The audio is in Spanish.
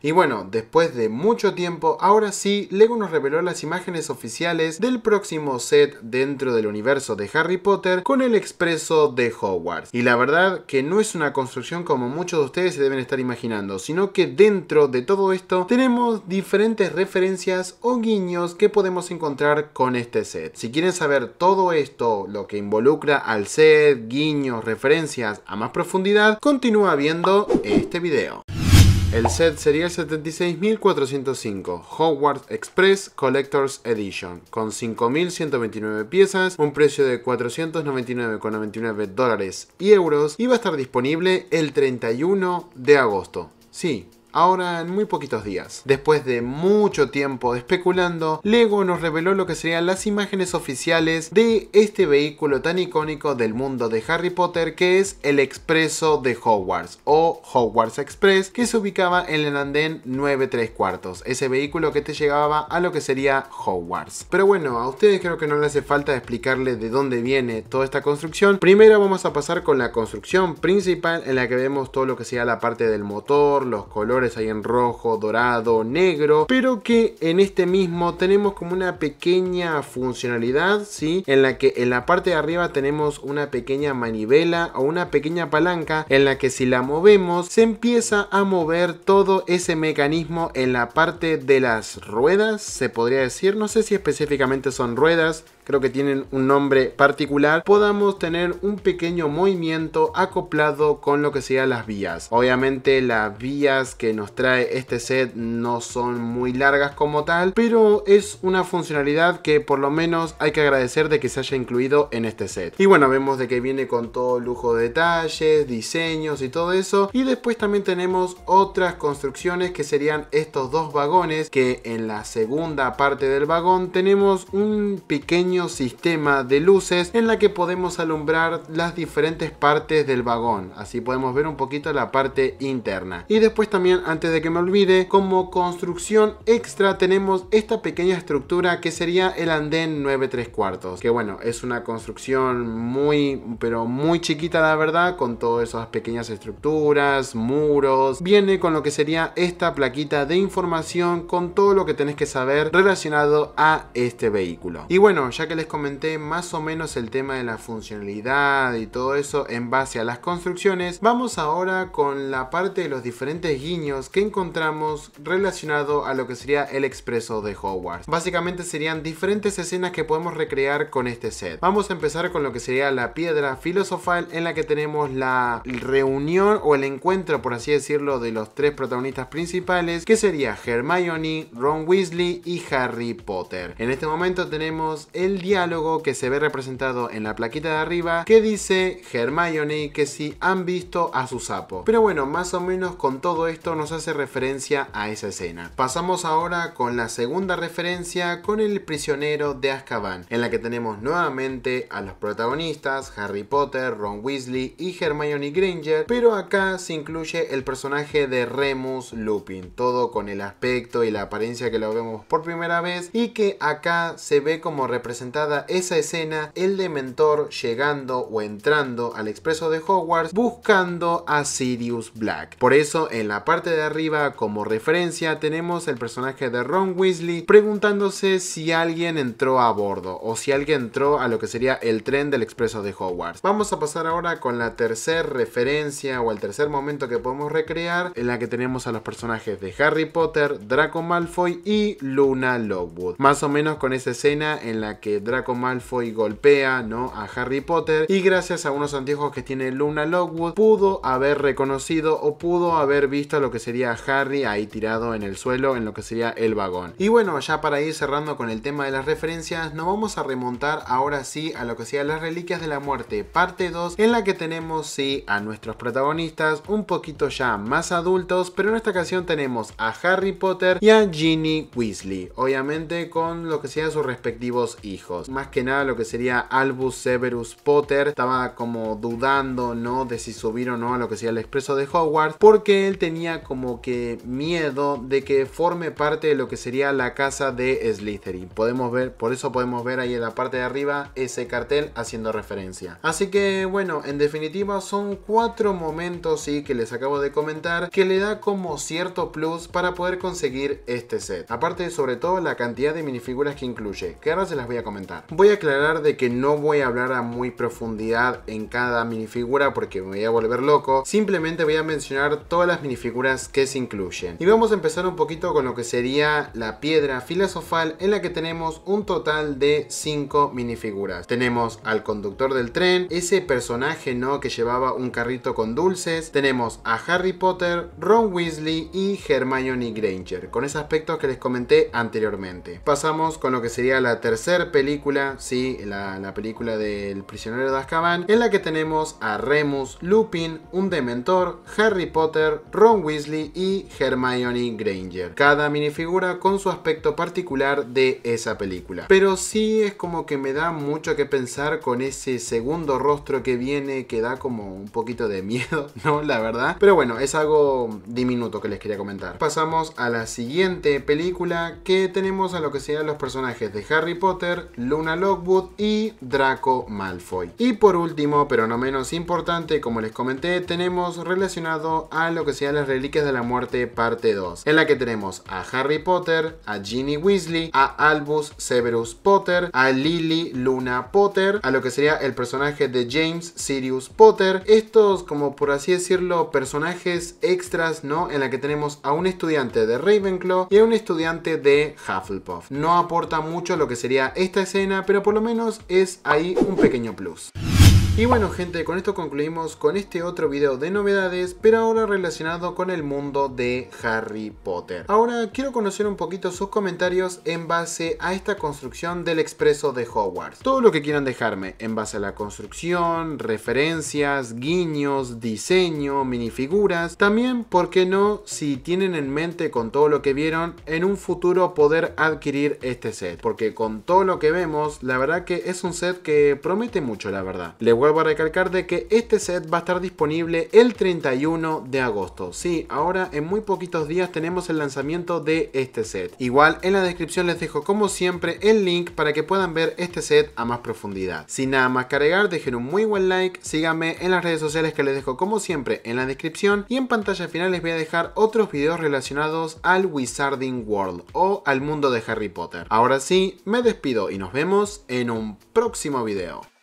Y bueno, después de mucho tiempo, ahora sí, LEGO nos reveló las imágenes oficiales del próximo set dentro del universo de Harry Potter con el expreso de Hogwarts. Y la verdad que no es una construcción como muchos de ustedes se deben estar imaginando, sino que dentro de todo esto tenemos diferentes referencias o guiños que podemos encontrar con este set. Si quieren saber todo esto, lo que involucra al set, guiños, referencias a más profundidad, continúa viendo este video. El set sería el 76405 Hogwarts Express Collector's Edition, con 5129 piezas, un precio de 499,99 dólares y euros, y va a estar disponible el 31 de agosto. Sí, ahora en muy poquitos días. Después de mucho tiempo especulando, LEGO nos reveló lo que serían las imágenes oficiales de este vehículo tan icónico del mundo de Harry Potter que es el Expreso de Hogwarts o Hogwarts Express que se ubicaba en el andén 93 cuartos, ese vehículo que te llegaba a lo que sería Hogwarts. Pero bueno, a ustedes creo que no les hace falta explicarle de dónde viene toda esta construcción. Primero vamos a pasar con la construcción principal en la que vemos todo lo que sea la parte del motor, los colores hay en rojo, dorado, negro, pero que en este mismo tenemos como una pequeña funcionalidad, ¿sí? En la que en la parte de arriba tenemos una pequeña manivela o una pequeña palanca en la que si la movemos se empieza a mover todo ese mecanismo en la parte de las ruedas, se podría decir, no sé si específicamente son ruedas, creo que tienen un nombre particular, podamos tener un pequeño movimiento acoplado con lo que sea las vías. Obviamente las vías que nos trae este set no son muy largas como tal, pero es una funcionalidad que por lo menos hay que agradecer de que se haya incluido en este set. Y bueno, vemos de que viene con todo lujo de detalles, diseños y todo eso. Y después también tenemos otras construcciones que serían estos dos vagones que en la segunda parte del vagón tenemos un pequeño sistema de luces en la que podemos alumbrar las diferentes partes del vagón. Así podemos ver un poquito la parte interna. Y después también, antes de que me olvide, como construcción extra tenemos esta pequeña estructura que sería el andén 93 cuartos. Que bueno, es una construcción muy, pero muy chiquita la verdad, con todas esas pequeñas estructuras, muros. Viene con lo que sería esta plaquita de información con todo lo que tenés que saber relacionado a este vehículo. Y bueno, ya que les comenté más o menos el tema de la funcionalidad y todo eso en base a las construcciones, vamos ahora con la parte de los diferentes guiños que encontramos relacionado a lo que sería el expreso de Hogwarts. Básicamente serían diferentes escenas que podemos recrear con este set. Vamos a empezar con lo que sería la piedra filosofal en la que tenemos la reunión o el encuentro, por así decirlo, de los tres protagonistas principales, que sería Hermione, Ron Weasley y Harry Potter. En este momento tenemos el diálogo que se ve representado en la plaquita de arriba que dice Hermione que si han visto a su sapo. Pero bueno, más o menos con todo esto nos hace referencia a esa escena. Pasamos ahora con la segunda referencia con el prisionero de Azkaban, en la que tenemos nuevamente a los protagonistas Harry Potter, Ron Weasley y Hermione Granger, pero acá se incluye el personaje de Remus Lupin, todo con el aspecto y la apariencia que lo vemos por primera vez y que acá se ve como representado esa escena, el Dementor llegando o entrando al expreso de Hogwarts buscando a Sirius Black. Por eso en la parte de arriba como referencia tenemos el personaje de Ron Weasley preguntándose si alguien entró a bordo o si alguien entró a lo que sería el tren del expreso de Hogwarts. Vamos a pasar ahora con la tercera referencia o el tercer momento que podemos recrear en la que tenemos a los personajes de Harry Potter, Draco Malfoy y Luna Lockwood Más o menos con esa escena en la que Draco Malfoy golpea ¿no? a Harry Potter y gracias a unos anteojos que tiene Luna Lockwood pudo haber reconocido o pudo haber visto lo que sería Harry ahí tirado en el suelo en lo que sería el vagón. Y bueno, ya para ir cerrando con el tema de las referencias, nos vamos a remontar ahora sí a lo que sea las reliquias de la muerte parte 2 en la que tenemos sí a nuestros protagonistas un poquito ya más adultos, pero en esta ocasión tenemos a Harry Potter y a Ginny Weasley, obviamente con lo que sea sus respectivos hijos. Más que nada lo que sería Albus Severus Potter estaba como dudando, ¿no? De si subir o no a lo que sería el expreso de Hogwarts, porque él tenía como que miedo de que forme parte de lo que sería la casa de Slytherin. Podemos ver, por eso podemos ver ahí en la parte de arriba ese cartel haciendo referencia. Así que bueno, en definitiva son cuatro momentos sí que les acabo de comentar que le da como cierto plus para poder conseguir este set. Aparte sobre todo la cantidad de minifiguras que incluye, que ahora se las voy a Voy a aclarar de que no voy a hablar a muy profundidad en cada minifigura porque me voy a volver loco. Simplemente voy a mencionar todas las minifiguras que se incluyen. Y vamos a empezar un poquito con lo que sería la piedra filosofal en la que tenemos un total de 5 minifiguras. Tenemos al conductor del tren, ese personaje no que llevaba un carrito con dulces. Tenemos a Harry Potter, Ron Weasley y Hermione Granger. Con ese aspecto que les comenté anteriormente. Pasamos con lo que sería la tercera película, sí, la, la película del prisionero de Azkaban, en la que tenemos a Remus, Lupin, un dementor, Harry Potter, Ron Weasley y Hermione Granger. Cada minifigura con su aspecto particular de esa película. Pero sí es como que me da mucho que pensar con ese segundo rostro que viene que da como un poquito de miedo, ¿no? La verdad. Pero bueno, es algo diminuto que les quería comentar. Pasamos a la siguiente película que tenemos a lo que serían los personajes de Harry Potter, Luna Lockwood y Draco Malfoy. Y por último, pero no menos importante, como les comenté, tenemos relacionado a lo que serían las Reliquias de la Muerte parte 2, en la que tenemos a Harry Potter, a Ginny Weasley, a Albus Severus Potter, a Lily Luna Potter, a lo que sería el personaje de James Sirius Potter. Estos, como por así decirlo, personajes extras, ¿no? En la que tenemos a un estudiante de Ravenclaw y a un estudiante de Hufflepuff. No aporta mucho lo que sería esta escena, pero por lo menos es ahí un pequeño plus. Y bueno gente, con esto concluimos con este otro video de novedades, pero ahora relacionado con el mundo de Harry Potter. Ahora quiero conocer un poquito sus comentarios en base a esta construcción del expreso de Hogwarts. Todo lo que quieran dejarme en base a la construcción, referencias, guiños, diseño, minifiguras. También, ¿por qué no? Si tienen en mente con todo lo que vieron, en un futuro poder adquirir este set. Porque con todo lo que vemos, la verdad que es un set que promete mucho, la verdad. Para a recalcar de que este set va a estar disponible el 31 de agosto. Sí, ahora en muy poquitos días tenemos el lanzamiento de este set. Igual en la descripción les dejo como siempre el link para que puedan ver este set a más profundidad. Sin nada más cargar, dejen un muy buen like, síganme en las redes sociales que les dejo como siempre en la descripción y en pantalla final les voy a dejar otros videos relacionados al Wizarding World o al mundo de Harry Potter. Ahora sí, me despido y nos vemos en un próximo video.